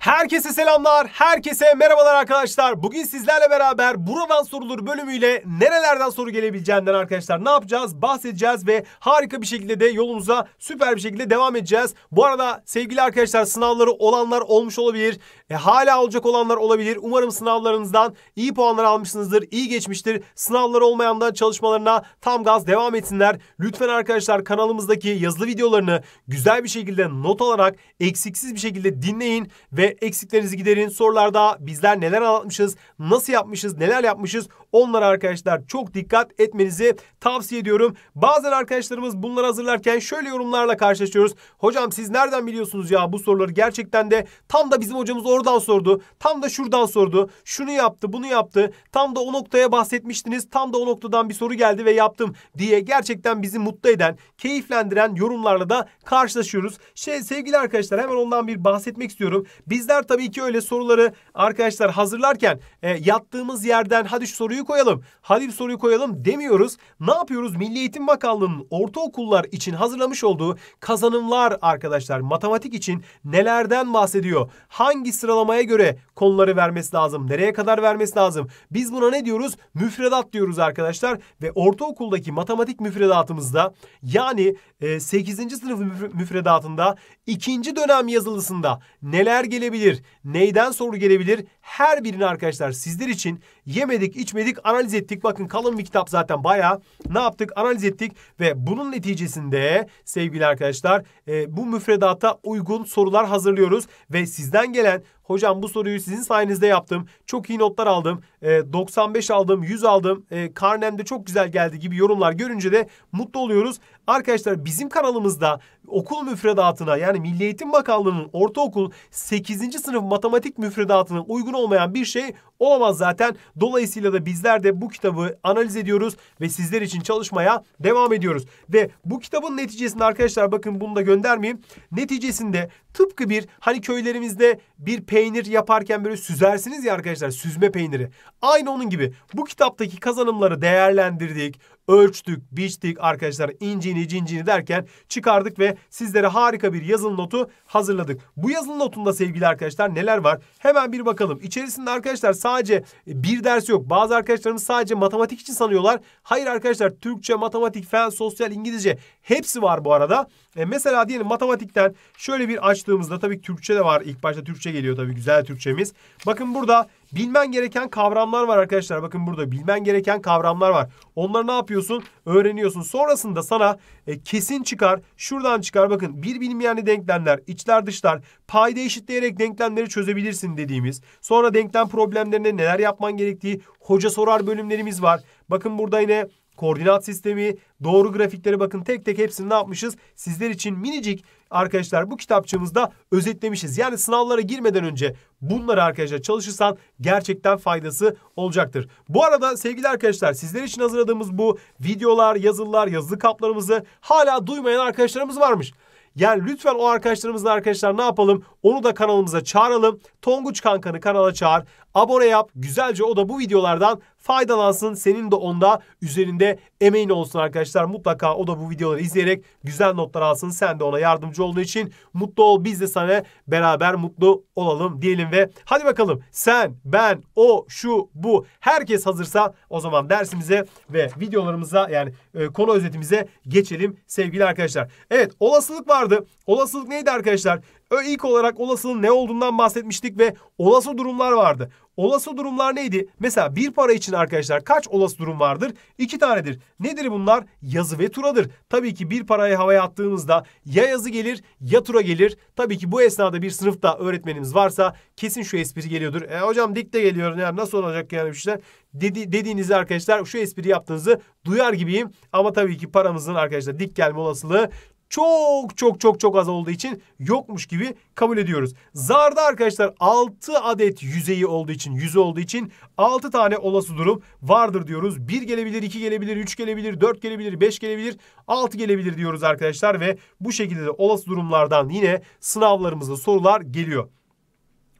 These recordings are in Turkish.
Herkese selamlar, herkese merhabalar arkadaşlar. Bugün sizlerle beraber buradan sorulur bölümüyle nerelerden soru gelebileceğinden arkadaşlar ne yapacağız? Bahsedeceğiz ve harika bir şekilde de yolumuza süper bir şekilde devam edeceğiz. Bu arada sevgili arkadaşlar sınavları olanlar olmuş olabilir. E, hala alacak olanlar olabilir. Umarım sınavlarınızdan iyi puanlar almışsınızdır. iyi geçmiştir. Sınavları olmayan da çalışmalarına tam gaz devam etsinler. Lütfen arkadaşlar kanalımızdaki yazılı videolarını güzel bir şekilde not alarak eksiksiz bir şekilde dinleyin ve eksiklerinizi giderin. Sorularda bizler neler anlatmışız, nasıl yapmışız, neler yapmışız onlara arkadaşlar çok dikkat etmenizi tavsiye ediyorum. Bazen arkadaşlarımız bunları hazırlarken şöyle yorumlarla karşılaşıyoruz. Hocam siz nereden biliyorsunuz ya bu soruları gerçekten de tam da bizim hocamız or oradan sordu. Tam da şuradan sordu. Şunu yaptı, bunu yaptı. Tam da o noktaya bahsetmiştiniz. Tam da o noktadan bir soru geldi ve yaptım diye gerçekten bizi mutlu eden, keyiflendiren yorumlarla da karşılaşıyoruz. Şey sevgili arkadaşlar hemen ondan bir bahsetmek istiyorum. Bizler tabii ki öyle soruları arkadaşlar hazırlarken e, yattığımız yerden hadi şu soruyu koyalım. Hadi bir soruyu koyalım demiyoruz. Ne yapıyoruz? Milli Eğitim Bakanlığı'nın ortaokullar için hazırlamış olduğu kazanımlar arkadaşlar matematik için nelerden bahsediyor? Hangi sıra sıralamaya göre konuları vermesi lazım. Nereye kadar vermesi lazım? Biz buna ne diyoruz? Müfredat diyoruz arkadaşlar. Ve ortaokuldaki matematik müfredatımızda yani 8. E, sınıf müfredatında ikinci dönem yazılısında neler gelebilir, neyden soru gelebilir her birini arkadaşlar sizler için yemedik, içmedik, analiz ettik. Bakın kalın bir kitap zaten bayağı ne yaptık? Analiz ettik ve bunun neticesinde sevgili arkadaşlar e, bu müfredata uygun sorular hazırlıyoruz ve sizden gelen Hocam bu soruyu sizin sayenizde yaptım. Çok iyi notlar aldım. E, 95 aldım, 100 aldım. E, karnemde çok güzel geldi gibi yorumlar görünce de mutlu oluyoruz. Arkadaşlar bizim kanalımızda okul müfredatına yani Milli Eğitim Bakanlığı'nın ortaokul 8. sınıf matematik müfredatına uygun olmayan bir şey olamaz zaten. Dolayısıyla da bizler de bu kitabı analiz ediyoruz ve sizler için çalışmaya devam ediyoruz. Ve bu kitabın neticesinde arkadaşlar bakın bunu da göndermeyeyim. Neticesinde tıpkı bir hani köylerimizde bir peynir yaparken böyle süzersiniz ya arkadaşlar süzme peyniri. Aynı onun gibi bu kitaptaki kazanımları değerlendirdik, ölçtük, biçtik arkadaşlar incini cincini derken çıkardık ve sizlere harika bir yazılı notu hazırladık. Bu yazılı notunda sevgili arkadaşlar neler var? Hemen bir bakalım. İçerisinde arkadaşlar sadece sadece bir ders yok. Bazı arkadaşlarımız sadece matematik için sanıyorlar. Hayır arkadaşlar Türkçe, matematik, fen, sosyal, İngilizce hepsi var bu arada. E mesela diyelim matematikten şöyle bir açtığımızda tabii Türkçe de var. İlk başta Türkçe geliyor tabii güzel Türkçemiz. Bakın burada Bilmen gereken kavramlar var arkadaşlar. Bakın burada bilmen gereken kavramlar var. Onları ne yapıyorsun? Öğreniyorsun. Sonrasında sana e, kesin çıkar. Şuradan çıkar. Bakın bir bilinmeyenli denklemler, içler dışlar, payda eşitleyerek denklemleri çözebilirsin dediğimiz. Sonra denklem problemlerine neler yapman gerektiği hoca sorar bölümlerimiz var. Bakın burada yine koordinat sistemi, doğru grafikleri bakın tek tek hepsini ne yapmışız? Sizler için minicik arkadaşlar bu kitapçığımızda özetlemişiz. Yani sınavlara girmeden önce bunları arkadaşlar çalışırsan gerçekten faydası olacaktır. Bu arada sevgili arkadaşlar sizler için hazırladığımız bu videolar, yazılılar, yazılı kaplarımızı hala duymayan arkadaşlarımız varmış. Yani lütfen o arkadaşlarımızla arkadaşlar ne yapalım? Onu da kanalımıza çağıralım. Tonguç Kankan'ı kanala çağır. Abone yap. Güzelce o da bu videolardan faydalansın. Senin de onda üzerinde emeğin olsun arkadaşlar. Mutlaka o da bu videoları izleyerek güzel notlar alsın. Sen de ona yardımcı olduğu için mutlu ol. Biz de sana beraber mutlu olalım diyelim ve hadi bakalım sen, ben, o, şu, bu herkes hazırsa o zaman dersimize ve videolarımıza yani e, konu özetimize geçelim sevgili arkadaşlar. Evet olasılık vardı. Olasılık neydi arkadaşlar? ilk olarak olasılığın ne olduğundan bahsetmiştik ve olası durumlar vardı. Olası durumlar neydi? Mesela bir para için arkadaşlar kaç olası durum vardır? İki tanedir. Nedir bunlar? Yazı ve turadır. Tabii ki bir parayı havaya attığımızda ya yazı gelir ya tura gelir. Tabii ki bu esnada bir sınıfta öğretmenimiz varsa kesin şu espri geliyordur. E hocam dik de geliyor yani nasıl olacak yani bir şeyler. Dedi, dediğinizde arkadaşlar şu espri yaptığınızı duyar gibiyim. Ama tabii ki paramızın arkadaşlar dik gelme olasılığı çok çok çok çok az olduğu için yokmuş gibi kabul ediyoruz. Zarda arkadaşlar 6 adet yüzeyi olduğu için yüzü olduğu için 6 tane olası durum vardır diyoruz. 1 gelebilir, 2 gelebilir, 3 gelebilir, 4 gelebilir, 5 gelebilir, 6 gelebilir diyoruz arkadaşlar ve bu şekilde de olası durumlardan yine sınavlarımızda sorular geliyor.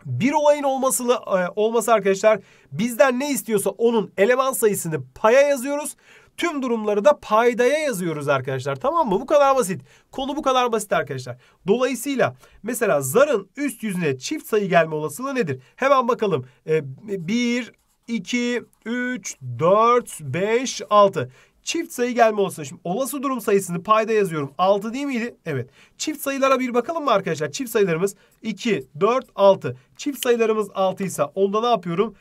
Bir olayın olması, e, olması arkadaşlar bizden ne istiyorsa onun eleman sayısını paya yazıyoruz. Tüm durumları da paydaya yazıyoruz arkadaşlar. Tamam mı? Bu kadar basit. Konu bu kadar basit arkadaşlar. Dolayısıyla mesela zarın üst yüzüne çift sayı gelme olasılığı nedir? Hemen bakalım. 1, 2, 3, 4, 5, 6 çift sayı gelme olasılığı. Şimdi olası durum sayısını payda yazıyorum. 6 değil miydi? Evet. Çift sayılara bir bakalım mı arkadaşlar? Çift sayılarımız 2, 4, 6. Çift sayılarımız 6 ise onda ne yapıyorum?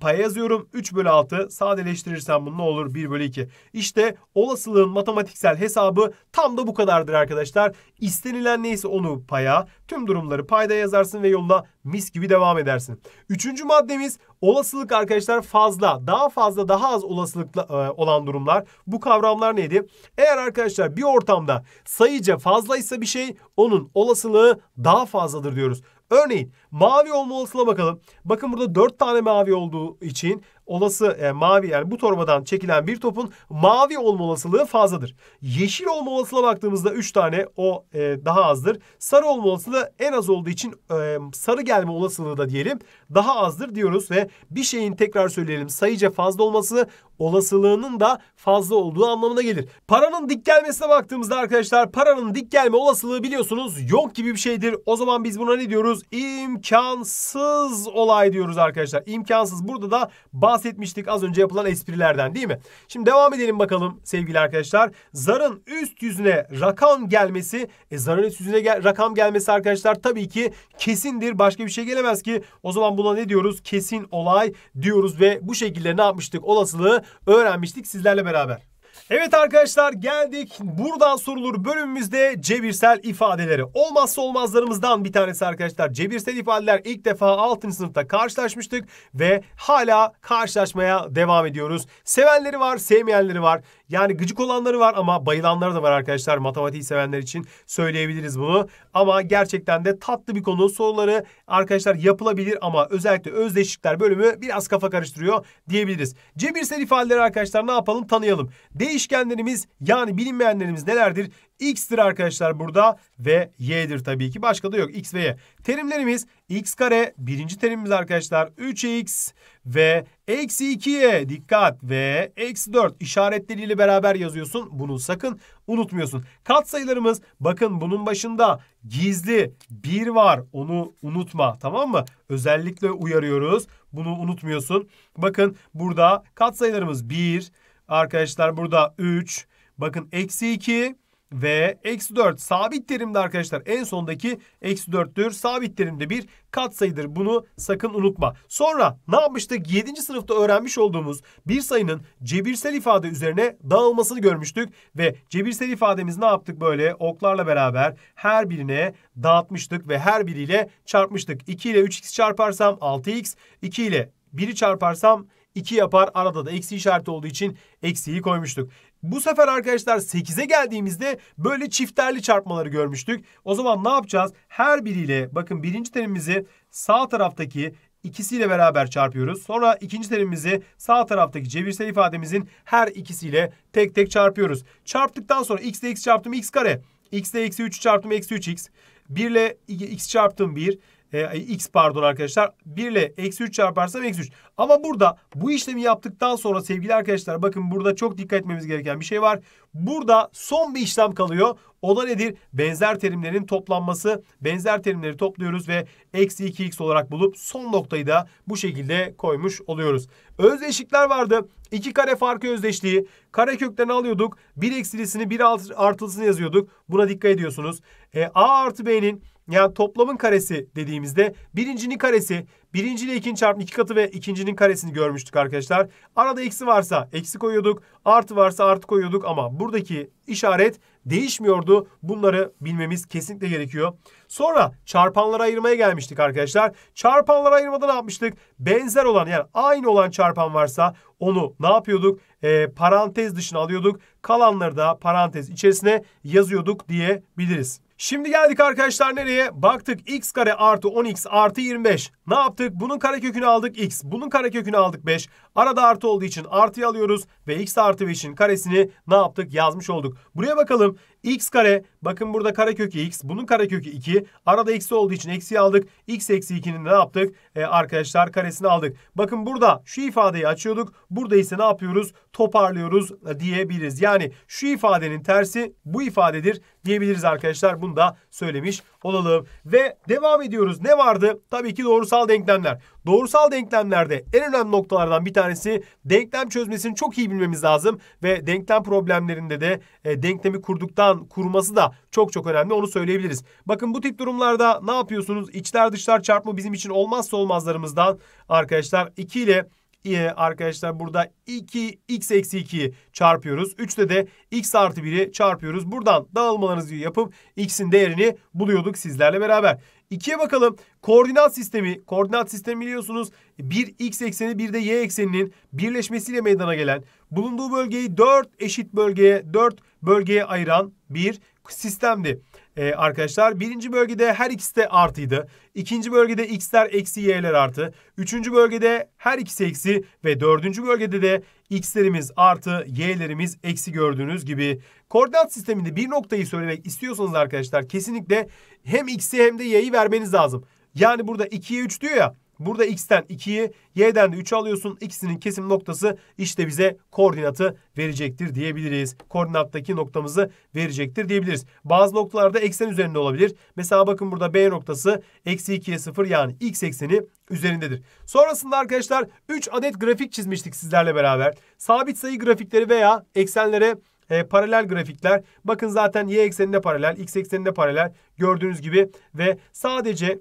paya yazıyorum. 3 bölü 6 sadeleştirirsem bunu ne olur? 1 bölü 2. İşte olasılığın matematiksel hesabı tam da bu kadardır arkadaşlar. İstenilen neyse onu paya, tüm durumları payda yazarsın ve yoluna mis gibi devam edersin. Üçüncü maddemiz olasılık arkadaşlar fazla, daha fazla, daha az olasılıkla e, olan durumlar. Bu kavramlar neydi? Eğer arkadaşlar bir ortamda sayıca fazlaysa bir şey onun olasılığı daha fazladır diyoruz. Örneğin mavi olma olasılığına bakalım. Bakın burada 4 tane mavi olduğu için olası e, mavi yani bu torbadan çekilen bir topun mavi olma olasılığı fazladır. Yeşil olma olasılığına baktığımızda 3 tane o e, daha azdır. Sarı olma olasılığı en az olduğu için e, sarı gelme olasılığı da diyelim daha azdır diyoruz ve bir şeyin tekrar söyleyelim sayıca fazla olması olasılığının da fazla olduğu anlamına gelir. Paranın dik gelmesine baktığımızda arkadaşlar paranın dik gelme olasılığı biliyorsunuz yok gibi bir şeydir. O zaman biz buna ne diyoruz? İmkansız olay diyoruz arkadaşlar. İmkansız burada da bahsediyoruz bahsetmiştik az önce yapılan esprilerden değil mi? Şimdi devam edelim bakalım sevgili arkadaşlar. Zarın üst yüzüne rakam gelmesi, e, zarın üst yüzüne gel rakam gelmesi arkadaşlar tabii ki kesindir. Başka bir şey gelemez ki. O zaman buna ne diyoruz? Kesin olay diyoruz ve bu şekilde ne yapmıştık? Olasılığı öğrenmiştik sizlerle beraber. Evet arkadaşlar geldik. Buradan sorulur bölümümüzde cebirsel ifadeleri. Olmazsa olmazlarımızdan bir tanesi arkadaşlar. Cebirsel ifadeler ilk defa 6. sınıfta karşılaşmıştık ve hala karşılaşmaya devam ediyoruz. Sevenleri var, sevmeyenleri var. Yani gıcık olanları var ama bayılanları da var arkadaşlar. Matematiği sevenler için söyleyebiliriz bunu. Ama gerçekten de tatlı bir konu. Soruları arkadaşlar yapılabilir ama özellikle özdeşlikler bölümü biraz kafa karıştırıyor diyebiliriz. Cebirsel ifadeleri arkadaşlar ne yapalım tanıyalım. Değişkenlerimiz yani bilinmeyenlerimiz nelerdir? x'tir arkadaşlar burada ve y'dir tabii ki. Başka da yok x ve y. Terimlerimiz x kare birinci terimimiz arkadaşlar 3x ve eksi 2 2'ye dikkat ve eksi 4 işaretleriyle beraber yazıyorsun. Bunu sakın unutmuyorsun. katsayılarımız bakın bunun başında gizli 1 var onu unutma tamam mı? Özellikle uyarıyoruz bunu unutmuyorsun. Bakın burada katsayılarımız sayılarımız 1 arkadaşlar burada 3 bakın eksi 2 ve eksi 4 sabit terimde arkadaşlar en sondaki eksi 4'tür. Sabit terimde bir katsayıdır. Bunu sakın unutma. Sonra ne yapmıştık? 7. sınıfta öğrenmiş olduğumuz bir sayının cebirsel ifade üzerine dağılmasını görmüştük. Ve cebirsel ifademiz ne yaptık böyle? Oklarla beraber her birine dağıtmıştık ve her biriyle çarpmıştık. 2 ile 3x çarparsam 6x, 2 ile 1'i çarparsam 2 yapar. Arada da eksi işareti olduğu için eksiyi koymuştuk. Bu sefer arkadaşlar 8'e geldiğimizde böyle çifterli çarpmaları görmüştük. O zaman ne yapacağız? Her biriyle bakın birinci terimimizi sağ taraftaki ikisiyle beraber çarpıyoruz. Sonra ikinci terimimizi sağ taraftaki cebirsel ifademizin her ikisiyle tek tek çarpıyoruz. Çarptıktan sonra x ile x çarptım x kare. x ile eksi 3 çarptım eksi 3x. 1 ile x çarptım 1 e, x pardon arkadaşlar 1 ile eksi 3 çarparsam eksi 3. Ama burada bu işlemi yaptıktan sonra sevgili arkadaşlar bakın burada çok dikkat etmemiz gereken bir şey var. Burada son bir işlem kalıyor. O da nedir? Benzer terimlerin toplanması. Benzer terimleri topluyoruz ve eksi 2x olarak bulup son noktayı da bu şekilde koymuş oluyoruz. Özdeşlikler vardı. İki kare farkı özdeşliği. Kare köklerini alıyorduk. Bir eksilisini bir artılısını yazıyorduk. Buna dikkat ediyorsunuz. E, A artı B'nin yani toplamın karesi dediğimizde birincinin karesi birinci ile ikinci çarpı iki katı ve ikincinin karesini görmüştük arkadaşlar. Arada eksi varsa eksi koyuyorduk. Artı varsa artı koyuyorduk ama buradaki işaret değişmiyordu. Bunları bilmemiz kesinlikle gerekiyor. Sonra çarpanlara ayırmaya gelmiştik arkadaşlar. Çarpanlara ayırmadan ne yapmıştık? Benzer olan yani aynı olan çarpan varsa onu ne yapıyorduk? E, parantez dışına alıyorduk. Kalanları da parantez içerisine yazıyorduk diyebiliriz. Şimdi geldik arkadaşlar nereye? Baktık x kare artı 10x artı 25. Ne yaptık? Bunun karekökünü aldık x. Bunun karekökünü aldık 5. Arada artı olduğu için artıyı alıyoruz ve x artı 5'in karesini ne yaptık? Yazmış olduk. Buraya bakalım. x kare bakın burada karekökü x bunun karekökü 2. Arada eksi olduğu için eksi aldık. x eksi 2'nin ne yaptık? Ee, arkadaşlar karesini aldık. Bakın burada şu ifadeyi açıyorduk. Burada ise ne yapıyoruz? Toparlıyoruz diyebiliriz. Yani şu ifadenin tersi bu ifadedir diyebiliriz arkadaşlar. Bunu da söylemiş olalım. Ve devam ediyoruz. Ne vardı? Tabii ki doğrusal denklemler. Doğrusal denklemlerde en önemli noktalardan bir tanesi denklem çözmesini çok iyi bilmemiz lazım ve denklem problemlerinde de e, denklemi kurduktan kurması da çok çok önemli onu söyleyebiliriz. Bakın bu tip durumlarda ne yapıyorsunuz? İçler dışlar çarpma bizim için olmazsa olmazlarımızdan arkadaşlar 2 ile e, arkadaşlar burada 2 x eksi 2'yi çarpıyoruz. 3'te de x artı 1'i çarpıyoruz. Buradan dağılmalarınızı yapıp x'in değerini buluyorduk sizlerle beraber. 2'ye bakalım. Koordinat sistemi. Koordinat sistemi biliyorsunuz bir x ekseni bir de y ekseninin birleşmesiyle meydana gelen bulunduğu bölgeyi 4 eşit bölgeye 4 bölgeye ayıran bir sistemdi e, arkadaşlar. Birinci bölgede her ikisi de artıydı. İkinci bölgede x'ler eksi y'ler artı. Üçüncü bölgede her ikisi eksi ve dördüncü bölgede de x'lerimiz artı y'lerimiz eksi gördüğünüz gibi. Koordinat sisteminde bir noktayı söylemek istiyorsanız arkadaşlar kesinlikle hem x'i hem de y'yi vermeniz lazım. Yani burada 2'ye 3 diyor ya Burada x'ten 2'yi, y'den de 3'ü alıyorsun. İkisinin kesim noktası işte bize koordinatı verecektir diyebiliriz. Koordinattaki noktamızı verecektir diyebiliriz. Bazı noktalarda eksen üzerinde olabilir. Mesela bakın burada b noktası eksi 2'ye 0 yani x ekseni üzerindedir. Sonrasında arkadaşlar 3 adet grafik çizmiştik sizlerle beraber. Sabit sayı grafikleri veya eksenlere e, paralel grafikler. Bakın zaten y ekseninde paralel, x ekseninde paralel gördüğünüz gibi ve sadece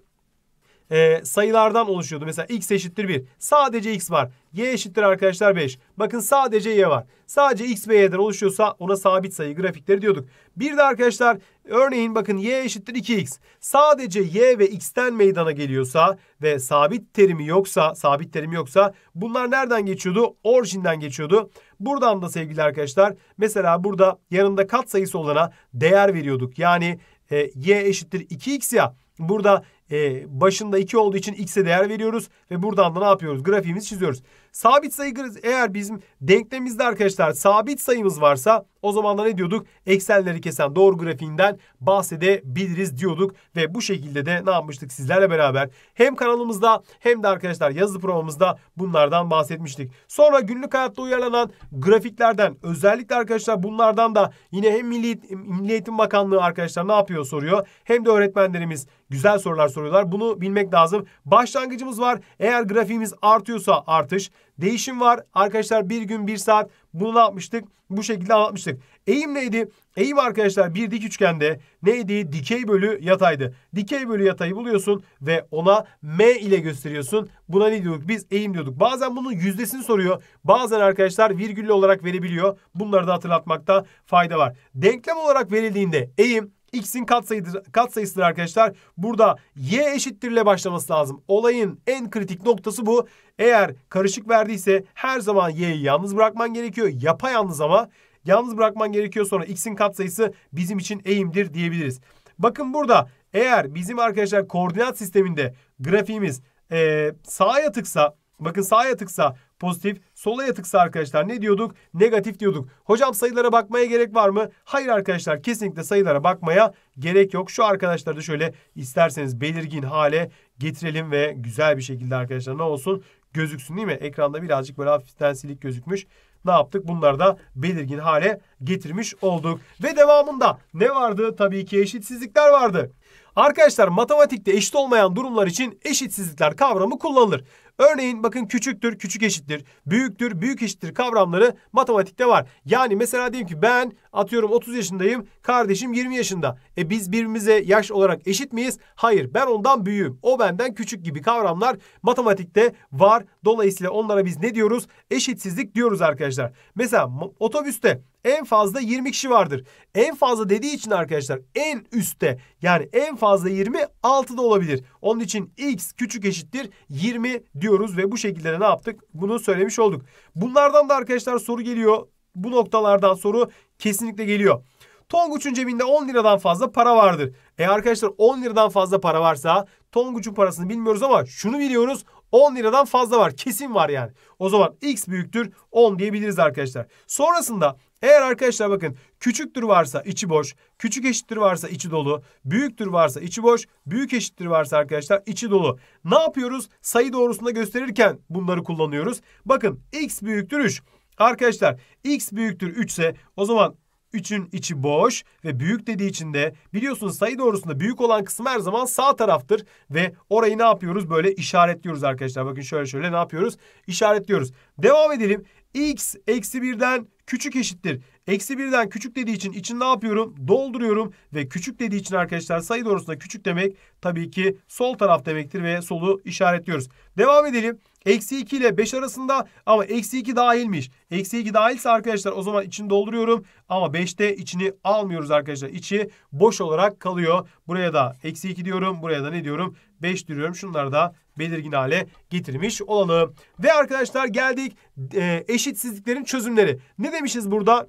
e, sayılardan oluşuyordu. Mesela x eşittir 1. Sadece x var. y eşittir arkadaşlar 5. Bakın sadece y var. Sadece x ve y'den oluşuyorsa ona sabit sayı grafikleri diyorduk. Bir de arkadaşlar örneğin bakın y eşittir 2x. Sadece y ve x'ten meydana geliyorsa ve sabit terimi yoksa, sabit terimi yoksa bunlar nereden geçiyordu? Orijinden geçiyordu. Buradan da sevgili arkadaşlar mesela burada yanında kat sayısı olana değer veriyorduk. Yani e, y eşittir 2x ya. Burada e, başında 2 olduğu için x'e değer veriyoruz ve buradan da ne yapıyoruz? Grafiğimizi çiziyoruz. Sabit sayı eğer bizim denklemimizde arkadaşlar sabit sayımız varsa o zaman da ne diyorduk? Eksenleri kesen doğru grafiğinden bahsedebiliriz diyorduk ve bu şekilde de ne yapmıştık sizlerle beraber hem kanalımızda hem de arkadaşlar yazı programımızda bunlardan bahsetmiştik. Sonra günlük hayatta uyarlanan grafiklerden özellikle arkadaşlar bunlardan da yine hem Milli Eğitim Bakanlığı arkadaşlar ne yapıyor soruyor hem de öğretmenlerimiz güzel sorular soruyorlar. Bunu bilmek lazım. Başlangıcımız var. Eğer grafiğimiz artıyorsa artış. Değişim var. Arkadaşlar bir gün bir saat bunu yapmıştık? Bu şekilde anlatmıştık. Eğim neydi? Eğim arkadaşlar bir dik üçgende neydi? Dikey bölü yataydı. Dikey bölü yatayı buluyorsun ve ona M ile gösteriyorsun. Buna ne diyorduk? Biz eğim diyorduk. Bazen bunun yüzdesini soruyor. Bazen arkadaşlar virgülle olarak verebiliyor. Bunları da hatırlatmakta fayda var. Denklem olarak verildiğinde eğim x'in katsayıdır, katsayısıdır arkadaşlar. Burada y eşittirle başlaması lazım. Olayın en kritik noktası bu. Eğer karışık verdiyse her zaman y'yi yalnız bırakman gerekiyor. Yapayalnız ama yalnız bırakman gerekiyor. Sonra x'in katsayısı bizim için eğimdir diyebiliriz. Bakın burada eğer bizim arkadaşlar koordinat sisteminde grafiğimiz e, sağa yatıksa bakın sağa yatıksa pozitif. Sola yatıksa arkadaşlar ne diyorduk? Negatif diyorduk. Hocam sayılara bakmaya gerek var mı? Hayır arkadaşlar kesinlikle sayılara bakmaya gerek yok. Şu arkadaşlar da şöyle isterseniz belirgin hale getirelim ve güzel bir şekilde arkadaşlar ne olsun gözüksün değil mi? Ekranda birazcık böyle hafiften silik gözükmüş ne yaptık? Bunları da belirgin hale getirmiş olduk. Ve devamında ne vardı? Tabii ki eşitsizlikler vardı. Arkadaşlar matematikte eşit olmayan durumlar için eşitsizlikler kavramı kullanılır. Örneğin bakın küçüktür, küçük eşittir, büyüktür, büyük eşittir kavramları matematikte var. Yani mesela diyelim ki ben atıyorum 30 yaşındayım, kardeşim 20 yaşında. E biz birbirimize yaş olarak eşit miyiz? Hayır, ben ondan büyüğüm, o benden küçük gibi kavramlar matematikte var. Dolayısıyla onlara biz ne diyoruz? Eşitsizlik diyoruz arkadaşlar. Mesela otobüste en fazla 20 kişi vardır. En fazla dediği için arkadaşlar en üstte yani en fazla 20 6 da olabilir. Onun için x küçük eşittir 20 diyoruz ve bu şekilde ne yaptık? Bunu söylemiş olduk. Bunlardan da arkadaşlar soru geliyor. Bu noktalardan soru kesinlikle geliyor. Tonguç'un cebinde 10 liradan fazla para vardır. E arkadaşlar 10 liradan fazla para varsa Tonguç'un parasını bilmiyoruz ama şunu biliyoruz. 10 liradan fazla var. Kesin var yani. O zaman x büyüktür 10 diyebiliriz arkadaşlar. Sonrasında eğer arkadaşlar bakın küçüktür varsa içi boş, küçük eşittir varsa içi dolu, büyüktür varsa içi boş, büyük eşittir varsa arkadaşlar içi dolu. Ne yapıyoruz? Sayı doğrusunda gösterirken bunları kullanıyoruz. Bakın x büyüktür 3. Arkadaşlar x büyüktür 3 ise o zaman 3'ün içi boş ve büyük dediği için de biliyorsunuz sayı doğrusunda büyük olan kısım her zaman sağ taraftır. Ve orayı ne yapıyoruz? Böyle işaretliyoruz arkadaşlar. Bakın şöyle şöyle ne yapıyoruz? İşaretliyoruz. Devam edelim. x eksi 1'den küçük eşittir. Eksi birden küçük dediği için için ne yapıyorum? Dolduruyorum ve küçük dediği için arkadaşlar sayı doğrusunda küçük demek tabii ki sol taraf demektir ve solu işaretliyoruz. Devam edelim. Eksi 2 ile 5 arasında ama eksi 2 dahilmiş. Eksi 2 dahilse arkadaşlar o zaman içini dolduruyorum. Ama 5'te içini almıyoruz arkadaşlar. İçi boş olarak kalıyor. Buraya da eksi 2 diyorum. Buraya da ne diyorum? 5 diyorum. Şunları da belirgin hale getirmiş olalım. Ve arkadaşlar geldik e, eşitsizliklerin çözümleri. Ne demişiz burada?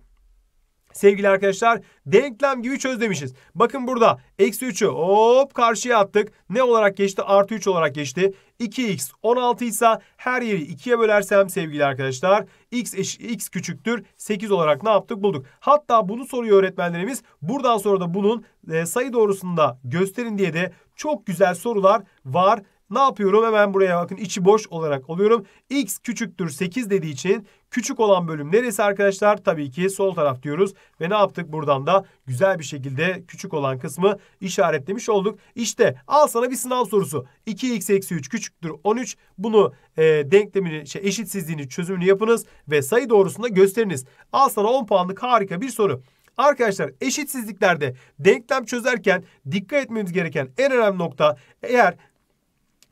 Sevgili arkadaşlar denklem gibi çöz demişiz. Bakın burada eksi 3'ü hop karşıya attık. Ne olarak geçti? Artı 3 olarak geçti. 2x 16 ise her yeri 2'ye bölersem sevgili arkadaşlar x, eş, x küçüktür 8 olarak ne yaptık bulduk. Hatta bunu soruyor öğretmenlerimiz. Buradan sonra da bunun e, sayı doğrusunda gösterin diye de çok güzel sorular var ne yapıyorum? Hemen buraya bakın içi boş olarak alıyorum. X küçüktür 8 dediği için küçük olan bölüm neresi arkadaşlar? Tabii ki sol taraf diyoruz. Ve ne yaptık? Buradan da güzel bir şekilde küçük olan kısmı işaretlemiş olduk. İşte al sana bir sınav sorusu. 2x eksi 3 küçüktür 13. Bunu e, denklemini, şey, eşitsizliğini çözümünü yapınız ve sayı doğrusunda gösteriniz. Al sana 10 puanlık harika bir soru. Arkadaşlar eşitsizliklerde denklem çözerken dikkat etmemiz gereken en önemli nokta eğer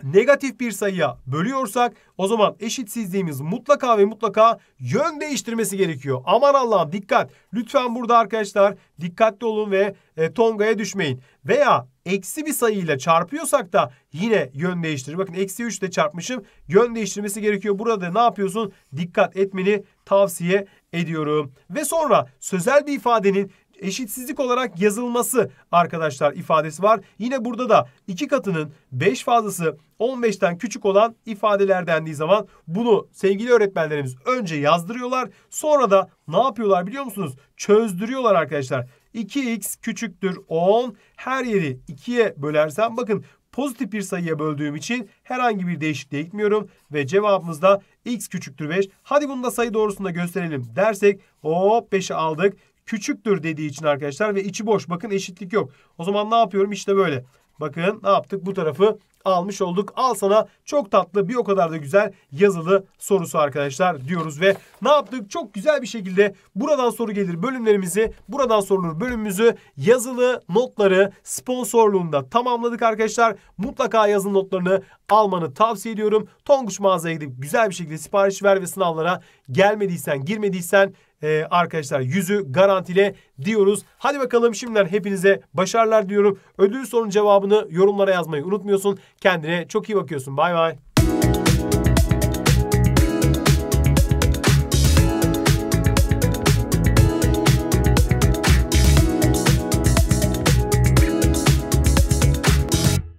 negatif bir sayıya bölüyorsak o zaman eşitsizliğimiz mutlaka ve mutlaka yön değiştirmesi gerekiyor. Aman Allah'ım dikkat. Lütfen burada arkadaşlar dikkatli olun ve e, tongaya düşmeyin. Veya eksi bir sayıyla çarpıyorsak da yine yön değiştirir. Bakın eksi 3 ile çarpmışım. Yön değiştirmesi gerekiyor. Burada ne yapıyorsun? Dikkat etmeni tavsiye ediyorum. Ve sonra sözel bir ifadenin eşitsizlik olarak yazılması arkadaşlar ifadesi var. Yine burada da iki katının 5 fazlası 15'ten küçük olan ifadeler dendiği zaman bunu sevgili öğretmenlerimiz önce yazdırıyorlar. Sonra da ne yapıyorlar biliyor musunuz? Çözdürüyorlar arkadaşlar. 2x küçüktür 10. Her yeri 2'ye bölersem bakın pozitif bir sayıya böldüğüm için herhangi bir değişikliğe gitmiyorum. Ve cevabımız da x küçüktür 5. Hadi bunu da sayı doğrusunda gösterelim dersek hop 5'i aldık küçüktür dediği için arkadaşlar ve içi boş. Bakın eşitlik yok. O zaman ne yapıyorum? İşte böyle. Bakın ne yaptık? Bu tarafı almış olduk. Al sana çok tatlı bir o kadar da güzel yazılı sorusu arkadaşlar diyoruz ve ne yaptık? Çok güzel bir şekilde buradan soru gelir bölümlerimizi, buradan sorulur bölümümüzü yazılı notları sponsorluğunda tamamladık arkadaşlar. Mutlaka yazılı notlarını almanı tavsiye ediyorum. Tonguç mağazaya gidip güzel bir şekilde sipariş ver ve sınavlara gelmediysen, girmediysen e, arkadaşlar yüzü garantile diyoruz. Hadi bakalım şimdiden hepinize başarılar diyorum. Ödül sorunun cevabını yorumlara yazmayı unutmuyorsun. Kendine çok iyi bakıyorsun. Bay bay.